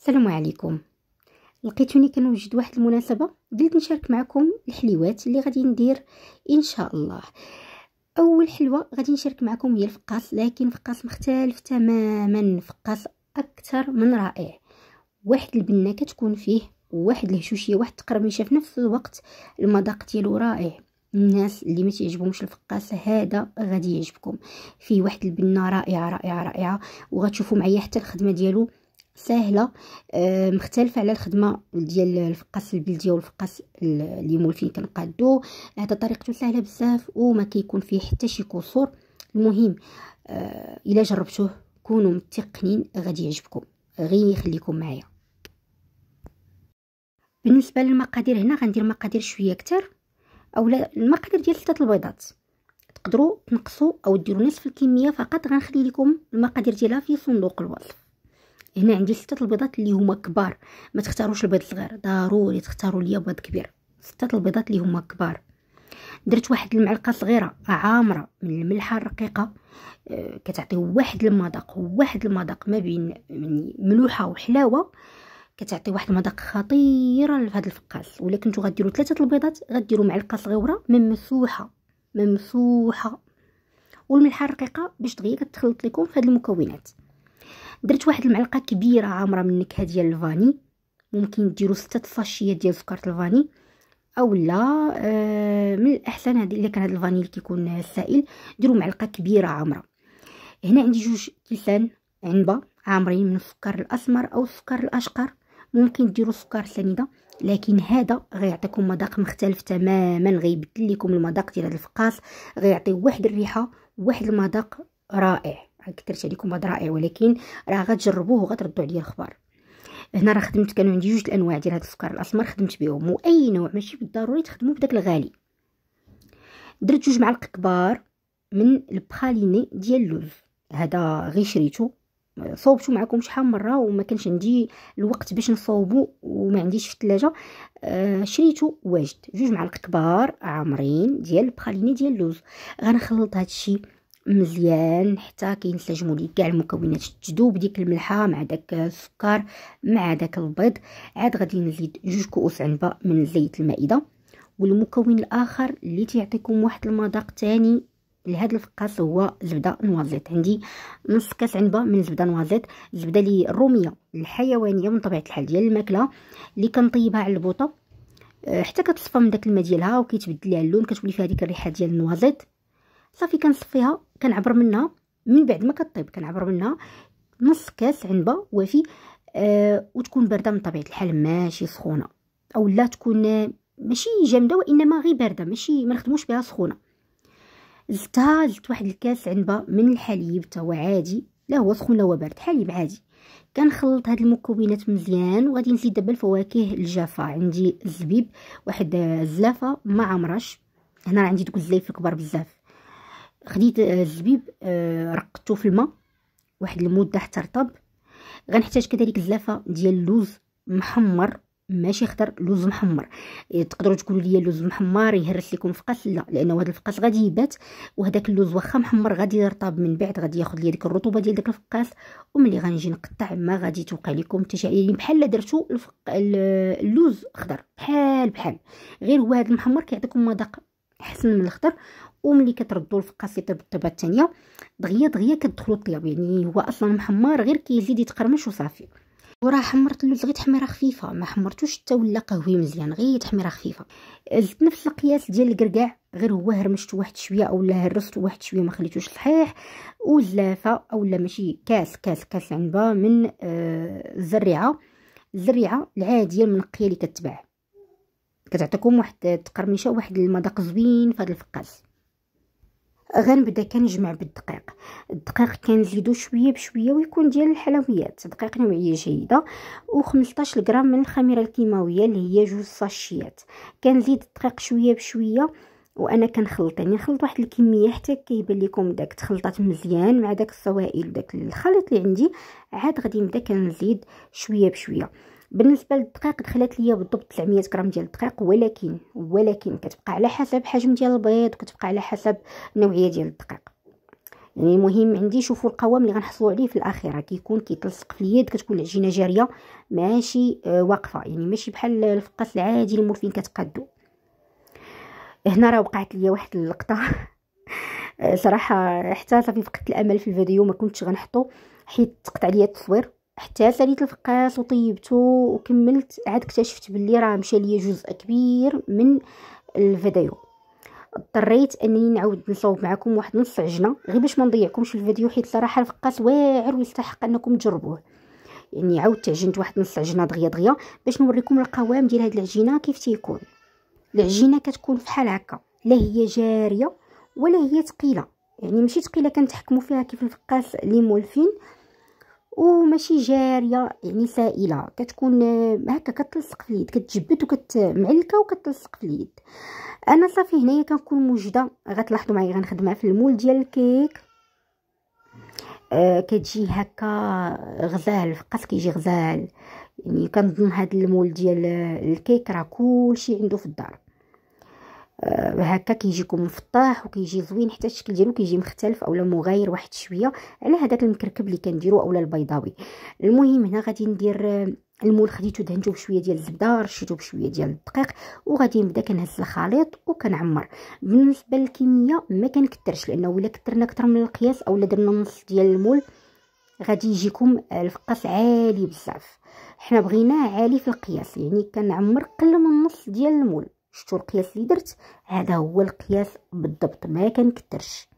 السلام عليكم لقيتوني كنوجد واحد المناسبه قلت نشارك معكم الحليوات اللي غادي ندير ان شاء الله اول حلوه غادي نشارك معكم هي الفقاص لكن فقاص مختلف تماما فقاص اكثر من رائع واحد البنه كتكون فيه واحد الهشوشيه واحد من في نفس الوقت المذاق ديالو رائع الناس اللي ما تيعجبهمش الفقاص هذا غادي يعجبكم فيه واحد البنه رائعه رائعه رائعه وغتشوفوا معايا حتى الخدمه ديالو سهله آه، مختلفه على الخدمه ديال الفقاس البلدي والفقاس الليمون فين كنقادو هذا طريقته سهله بزاف وما كيكون فيه حتى شي كسور المهم آه، الا جربتوه كونوا متقنين غادي يعجبكم غير يخليكم معايا بالنسبه للمقادير هنا غندير مقادير شويه كتر اولا المقادير ديال ثلاثه البيضات تقدروا تنقصوا او ديروا نصف الكميه فقط غنخلي لكم المقادير ديالها في صندوق الوصف هنا عندي ستة البيضات اللي هما كبار ما تختاروش البيض الصغير ضروري تختاروا لي بيض كبير ستة البيضات اللي هما كبار درت واحد المعلقه صغيره عامره من الملحه الرقيقه آه، كتعطي واحد المذاق واحد المذاق ما بين يعني ملوحه وحلاوه كتعطي واحد المذاق خطيره لهذا الفقاس ولا كنتو غديروا ثلاثه البيضات غديروا معلقه صغيره ممسوحه ممسوحه والملحه الرقيقه باش دغيا كتخلط لكم في هاد المكونات درت واحد المعلقه كبيره عامره من النكهه ديال الفاني ممكن ديروا ستة ساشيات ديال سكر الفاني اولا آه من الاحسن هذه الا كان هذا الفاني اللي كيكون سائل ديروا معلقه كبيره عامره هنا عندي جوج كيسان عنبه عامرين من السكر الاسمر او السكر الاشقر ممكن ديروا سكر سنيده لكن هذا غيعطيكم مذاق مختلف تماما غيبدل لكم المذاق ديال هذا الفقاص غيعطي واحد الريحه واحد المذاق رائع كثرت عليكم هاد رائع ولكن راه غتجربوه وغتردوا عليا الخبر هنا راه خدمت كانوا عندي جوج الانواع ديال هاد السكر الاسمر خدمت بهم واي نوع ماشي بالضروري تخدموا بداك الغالي درت جوج معالق كبار من البخاليني ديال اللوز هذا غير شريتو صوبته معكم شحال مره وما كانش عندي الوقت باش نصوبو وما عنديش في الثلاجه آه شريتو واجد جوج معالق كبار عامرين ديال البخاليني ديال اللوز غنخلط هادشي مزيان حتى كينسجموا ليه كاع المكونات تذوب ديك الملحه مع داك السكر مع داك البيض عاد غادي نزيد جوج كؤوس عنبه من زيت المائده والمكون الاخر اللي تيعطيكم واحد المذاق تاني لهذا الفقاس هو زبده نوازيت عندي نص كاس عنبه من زبده نوازيت الزبده لي الروميه الحيوانيه من طبيعه الحال ديال الماكله اللي كنطيبها على البوطه أه، حتى كتصفى من داك الماء ديالها وكيتبدل لها اللون كتولي فيها ديك الريحه ديال النوازيت صافي كنصفيها كنعبر منها من بعد ما كطيب كنعبر منها نص كاس عنبه وافي آه وتكون بارده من طبيعه الحال ماشي سخونه او لا تكون آه، ماشي جامده وانما غير بارده ماشي ما نخدموش بها سخونه زدتها زدت واحد الكاس عنبه من الحليب تا هو عادي لا هو سخون لا هو بارد حليب عادي كنخلط هاد المكونات مزيان وغادي نزيد دابا الفواكه الجافه عندي الزبيب واحد آه، الزلافه ما عمرش هنا عندي دوك الزيف الكبار بزاف خديت آه، الزبيب آه، رقدته في الماء واحد المده حتى رطب غنحتاج كذلك زلافه ديال اللوز محمر ماشي خضر لوز محمر إيه، تقدروا تقولوا لي اللوز محمر يهرس لكم الفقاس لا لانه هذا الفقاس غادي يبات وهذاك اللوز واخا محمر غادي يرطب من بعد غادي ياخذ لي ديك الرطوبه ديال داك الفقاس وملي غنجي نقطع ما غادي توقع لكم حتى شي يعني بحال درتو الفق... اللوز خضر بحال بحال غير هو هذا المحمر كيعطيكم مذاق احسن من الخضر وملي كتردو الفقاسيط بالطبه الطيبه الثانيه دغيا دغيا كتدخلوا الطياب يعني هو اصلا محمر غير كيزيد كي يتقرمش وصافي وراه حمرت اللوز غير تحميره خفيفه ما حمرتوش حتى ولا قهوي مزيان غير تحميره خفيفه زدت نفس القياس ديال الكركاع غير هو هرمشت واحد شويه اولا هرست واحد شويه ما خليتوش صحيح وزلافه اولا ماشي كاس كاس كاس عنبه من آه، الزريعه آه الزريعه العاديه المنقيه اللي كتباع كتعطيكم واحد التقرمشه واحد المذاق زوين في الفقاس غنبدا كنجمع بالدقيق الدقيق كنزيدو شويه بشويه ويكون ديال الحلويات دقيق نوعيه جيده و15 غرام من الخميره الكيماويه اللي هي جوج ساشيات كنزيد الدقيق شويه بشويه وانا كنخلط يعني نخلط واحد الكميه حتى كيبان لكم داك تخلطات مزيان مع داك السوائل داك الخليط اللي عندي عاد غادي نبدا كنزيد شويه بشويه بالنسبه للدقيق دخلت ليا بالضبط 900 غرام ديال الدقيق ولكن ولكن كتبقى على حسب حجم ديال البيض وكتبقى على حسب النوعيه ديال الدقيق يعني المهم عندي شوفوا القوام اللي غنحصلوا عليه في الاخيره كيكون كيتلصق في اليد كتكون العجينه جاريه ماشي آه واقفه يعني ماشي بحال الفقاس العادي المورفين كتقادو هنا راه وقعت ليا واحد اللقطه آه، صراحه حتى صافي فقدت الامل في الفيديو ما كنتش غنحطو حيت تقطع ليا التصوير حتى ساليت الفقاس وطيبته وكملت عاد اكتشفت بلي راه مشى ليا جزء كبير من الفيديو اضطريت انني نعاود نصوب معكم واحد نص عجنه غير باش ما نضيعكمش الفيديو حيت صراحه الفقاس واعر ويستحق انكم تجربوه يعني عاودت عجنت واحد نص عجنه دغيا دغيا باش نوريكم القوام ديال هاد العجينه كيف تيكون العجينه كتكون فحال هكا لا هي جاريه ولا هي ثقيله يعني ماشي ثقيله كنتحكموا فيها كيف الفقاس اللي مولفين وماشي جاريه يعني سائله كتكون هكا كتلصق في اليد كتجبد وكتمعلكه وكتلصق في اليد انا صافي هنايا كنكون موجده غتلاحظوا معايا غنخدمها في المول ديال الكيك آه كتجي هكا غزال فقط كيجي غزال يعني كنظن هاد المول ديال الكيك راه كلشي عنده في الدار آه، هكا كيجيكم مفطاح وكيجي زوين حتى الشكل ديالو كيجي مختلف اولا مغاير واحد شويه على هذاك المكركب اللي كنديرو اولا البيضاوي المهم هنا غادي ندير آه، المول خديتو دهنتو بشويه ديال الزبده رشيتو بشويه ديال الدقيق وغادي نبدا كنهز الخليط وكنعمر بالنسبه للكميه ما كنكثرش لانه الا كثرنا اكثر من القياس اولا درنا نص ديال المول غادي يجيكم آه، الفقاس عالي بزاف حنا بغيناه عالي في القياس يعني كنعمر قل من نص ديال المول شفتوا القياس اللي درت هذا هو القياس بالضبط ما كنكثرش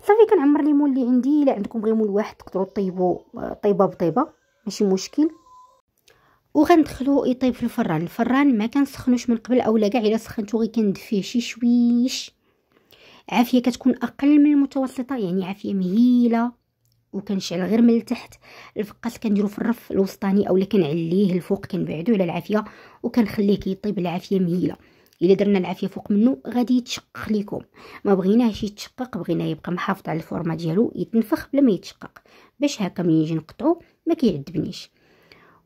صافي كنعمر الليمون اللي عندي الا عندكم غير مول واحد تقدروا طيبوا طيبه بطيبه ماشي مشكل وغندخلو يطيب في الفران الفران ما كنسخنوش من قبل اولا كاع الا سخنتو غير كندفيه شي شويش عافيه كتكون اقل من المتوسطه يعني عافيه مهيله وكنشعل غير من التحت الفقاس كنديرو في الرف الوسطاني اولا كنعليه الفوق كنبعدو على العافيه وكنخليه كيطيب العافيه مهيله الا درنا العافيه فوق منه غادي يتشقق ليكم ما بغيناهش يتشقق بغينا يبقى محافظ على الفورمه ديالو يتنفخ بلا ما يتشقق باش هكا ملي نجي نقطعو ما كيعذبنيش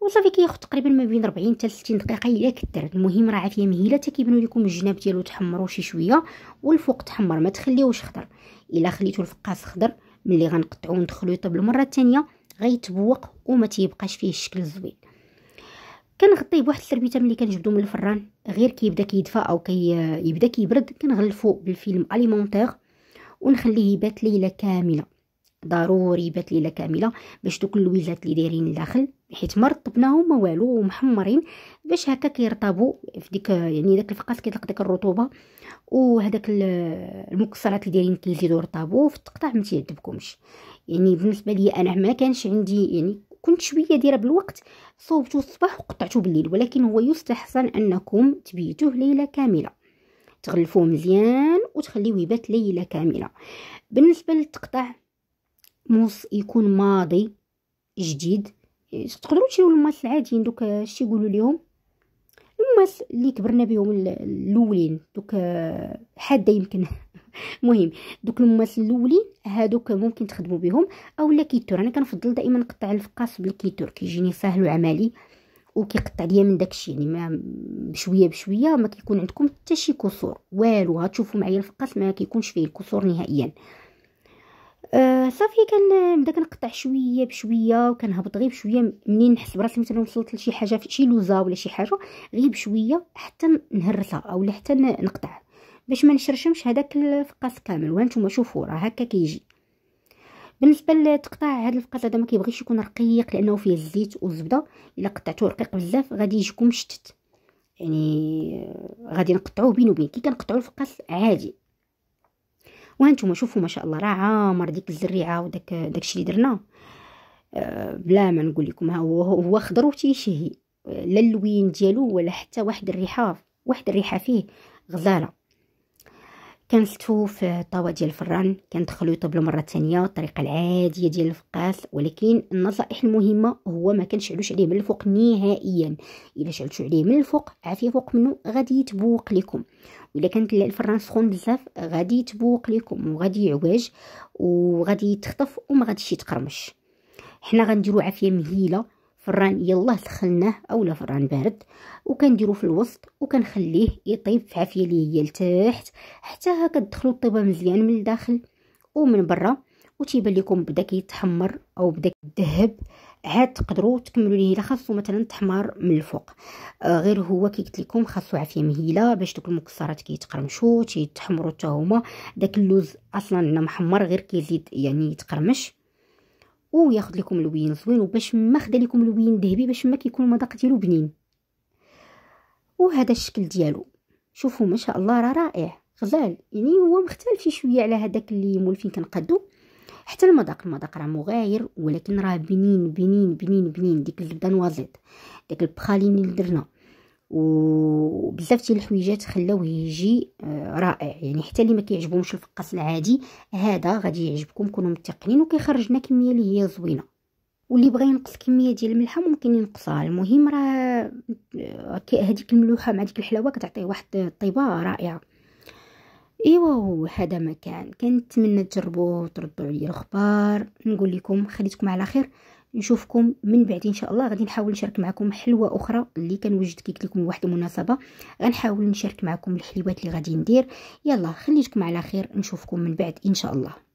وصافي كياخد تقريبا ما بين 40 حتى 60 دقيقه الا كثر المهم راه عافيه مهيله حتى كيبانوا لكم الجناب ديالو تحمروا شي شويه والفوق تحمر ما تخليهوش خضر الا خليتو الفقاس خضر ملي غنقطعو وندخلو يطيب المره الثانيه غيتبوق وما تيبقاش فيه الشكل الزوين كنغطيه بواحد التربيته ملي كنجبدو من الفران غير كيبدا كيدفى او كي يبدا كيبرد كنغلفو بالفيلم اليمونتير ونخليه يبات ليله كامله ضروري يبات ليله كامله باش دوك اللويزات اللي دايرين لداخل حيت مرطبناهم ما والو ومحمرين باش هكا كيرطبوا في ديك يعني داك الفقاس كيطلق ديك الرطوبه وهداك المكسرات اللي دايرين كيزيدوا يرطبوا في التقطاع ما تيعذبكمش يعني بالنسبه لي انا ما كانش عندي يعني كنت شويه دايره بالوقت صوبته الصباح وقطعته بالليل ولكن هو يستحسن انكم تبيتوه ليله كامله تغلفوه مزيان وتخليوه يبات ليله كامله بالنسبه للتقطاع موس يكون ماضي جديد تقدروا تشريو الماس العاديين دوك اش يقولوا ليهم الماس اللي كبرنا بهم الاولين دوك آه، حاده يمكن مهم دوك الماس الاولين هادوك ممكن تخدموا بهم اولا كيتور انا كنفضل دائما نقطع الفقاس بالكيتور كيجيني ساهل وعملي وكيقطع ليا من داكشي يعني ما بشويه بشويه ما كيكون عندكم حتى شي كسور والو هتشوفوا معايا الفقاس ما كيكونش فيه الكسور نهائيا آه صافي كان بدا كنقطع شويه بشويه وكنهبط غير بشويه منين نحس براسي مثلا وصلت لشي حاجه شي لوزه ولا شي حاجه غير بشويه حتى نهرسها اولا حتى نقطع باش ما نشرشمش هذاك الفقاس كامل وهانتوما شوفوا راه هكا كيجي بالنسبه لتقطاع هذا الفقاس هذا ما كيبغيش يكون رقيق لانه فيه الزيت والزبده الا قطعتوه رقيق بزاف غادي يجيكم مشتت يعني غادي نقطعوه بين وبين كي كنقطعوا الفقاس عادي وهانتوما شوفوا ما شاء الله راه عامر ديك الزريعه وداك داكشي اللي درنا آه، بلا ما نقول لكم ها هو هو خضر وتيشهي لا اللوين ديالو ولا حتى واحد الريحه واحد الريحه فيه غزاله كنسلتو في الطاوة ديال الفران كندخلو يطبلو مره ثانيه الطريقه العاديه ديال الفقاس ولكن النصائح المهمه هو ما كنشعلوش عليه من الفوق نهائيا الا شعلتو عليه من الفوق عافيه فوق منه غادي يتبوق لكم الا كانت الفران سخون بزاف غادي يتبوق لكم وغادي يعوج وغادي يتخطف وما غاديش يتقرمش حنا غنديرو عافيه مهيله فران يلاه سخناه اولا فران بارد وكنديرو في الوسط وكنخليه يطيب في عافيه ليا هي لتحت حتى ها تدخلوا الطيبه مزيان من الداخل ومن برا وتيبان لكم بدا كيتحمر او بدا كيذهب عاد تقدروا تكملوا ليه الا خاصو مثلا تحمر من الفوق آه غير هو كي قلت لكم خاصو عافيه مهيله باش دوك المكسرات كيتقرمشوا تيتحمروا حتى هما داك اللوز اصلا محمر غير كيزيد يعني يتقرمش وياخذ لكم لوين زوين وباش ما خدا لكم لوين ذهبي باش ما كيكون المذاق ديالو بنين وهذا الشكل ديالو شوفوا ما شاء الله راه رائع غزال يعني هو مختلف شي شويه على هذاك اللي مولفين كنقدو حتى المذاق المذاق راه مغاير ولكن راه بنين بنين بنين بنين ديك الزبده نوازيط داك البخالين اللي درنا وبزاف ديال الحويجات خلاوه يجي آه، رائع يعني حتى اللي ما كيعجبهمش الفقاس العادي هذا غادي يعجبكم كونوا متقنين وكيخرج لنا كميه اللي هي زوينه واللي بغى ينقص كميه ديال الملحه ممكن ينقصها المهم راه آه، هذيك الملوحه مع ديك الحلاوه كتعطي واحد الطيبه رائعه ايوا هذا مكان كنتمنى تجربوه وتردوا عليا الاخبار نقول لكم خليتكم على خير نشوفكم من بعد ان شاء الله غادي نحاول نشارك معكم حلوه اخرى اللي كنوجد كيك لكم واحد المناسبه غنحاول نشارك معكم الحلوات اللي غادي ندير يلا خليتكم على خير نشوفكم من بعد ان شاء الله